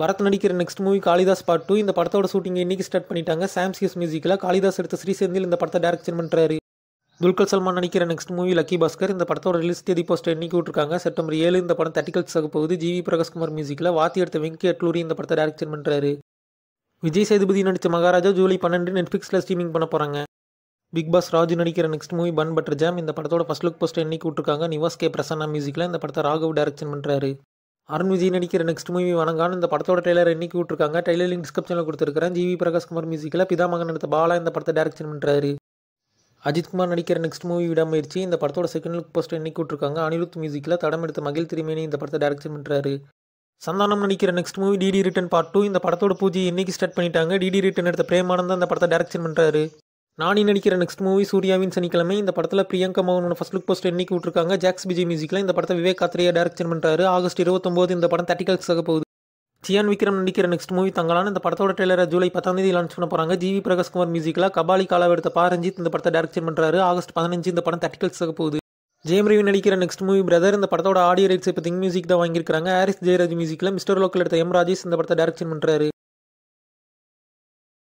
பரத் நடிக்கிற next movie Kalidas part two இந்த படத்தோட ஷூட்டிங் இன்னைக்கு ஸ்டார்ட் பண்ணிட்டாங்க சாம்சியஸ் மியூசிக்கில் காளிதாஸ் எடுத்த ஸ்ரீசெந்தில் இந்த படத்தை டேரக்ஷன் பண்ணுறாரு துல்கர் சல்மான் நடிக்கிற நெக்ஸ்ட் மூவி லக்கி பாஸ்கர் இந்த படத்தோட ரிலீஸ் தேதி போஸ்டர் இன்னைக்கு விட்டுருக்காங்க செப்டம்பர் ஏழு இந்த படம் தட்டிக்கல்ஸ் ஆக போகுது ஜிவி பிரகாஷ்குமார் மியூசிக்கில் வாத்தி எடுத்த வெங்கி அட்லூரி இந்த படத்தை டேரக்ஷன் பண்ணுறாரு விஜய் சேதுபதி நடித்த மகாராஜா ஜூலை பன்னெண்டு நெட்ஃப்ளிக்ஸில் ஸ்ட்ரீமிங் பண்ண போகிறாங்க பிக் பாஸ் ராஜு நடிக்கிற next movie bun butter jam இந்த படத்தோட ஃபஸ்ட் லுக் போஸ்டர் இன்னைக்கு விட்டுருக்காங்க நிவாஸ் கே பிரசன்னா மியூசிக்கில் இந்த படத்தை ராகவ் டேரக்ஷன் பண்ணுறாரு அருண் விஜய் நடிக்கிற நெக்ஸ்ட் மூவி வணங்கான இந்த படத்தோட ட்ரெய்லர் இன்னைக்கு விட்டுருக்காங்க லிங்க் டிஸ்கிரிப்ஷனில் கொடுத்துருக்கிறேன் ஜிவி குமார் மியூசிக்கில் பிதாமகன் நடத்த பாலா இந்த படத்தை டேரக்ஷன் பண்ணுறாரு அஜித் குமார் நடிக்கிற நெக்ஸ்ட் மூவி விடாமயிற்சி இந்த படத்தோட செகண்ட் லுக் போஸ்ட் இன்னைக்கு விட்டுருக்காங்க அனிருத் மியூசிக்கில் தடம் எடுத்த மகிழ் திருமேனி இந்த படத்தை டேரக்ஷன் பண்ணுறாரு சந்தானம் நடிக்கிற next movie DD returns part two இந்த படத்தோட பூஜை இன்னைக்கு ஸ்டார்ட் பண்ணிட்டாங்க டிடி ரிட்டன் எடுத்த பிரேமானந்த் அந்த படத்தை டேரக்ஷன் பண்ணுறாரு நானி நடிக்கிற நெக்ஸ்ட் மூவி சூர்யாவின் சனிக்கிழமை இந்த படத்தில் பிரியங்கா மோகனோட ஃபஸ்ட் லுக் போஸ்ட் இன்னைக்கு விட்டுருக்காங்க ஜாக்ஸ் விஜய் மியூசிக்கில் இந்த படத்தை விவேக் காத்ரேயா டேரக்ஷன் பண்ணுறாரு ஆகஸ்ட் இருபத்தொம்போது இந்த படம் தட்டிகல்ஸ் ஆக போகுது சியான் விக்ரம் நடிக்கிற நெக்ஸ்ட் மூவி தங்களான இந்த படத்தோட ட்ரெய்லரை ஜூலை பத்தாம் தேதி லான்ச் பண்ண போகிறாங்க ஜிவி குமார் மியூசிக்கில் கபாலி காலாவை எடுத்த பாரஞ்சித் இந்த படத்தை டேரக்ஷன் பண்ணுறாரு ஆகஸ்ட் பதினஞ்சு இந்த படம் தட்டிகல்ஸ் ஆக போகுது ஜெயம் ரவி நடிக்கிற நெக்ஸ்ட் மூவி பிரதர் இந்த படத்தோட ஆடியோ ரைட்ஸ் இப்போ திங் மியூசிக் தான் வாங்கியிருக்காங்க ஹாரிஸ் ஜெயராஜ் மியூசிக்கில் மிஸ்டர் லோக்கல் எடுத்த எம் ராஜேஷ் இந்த படத்தை டேரக்ஷன் பண்ணுறாரு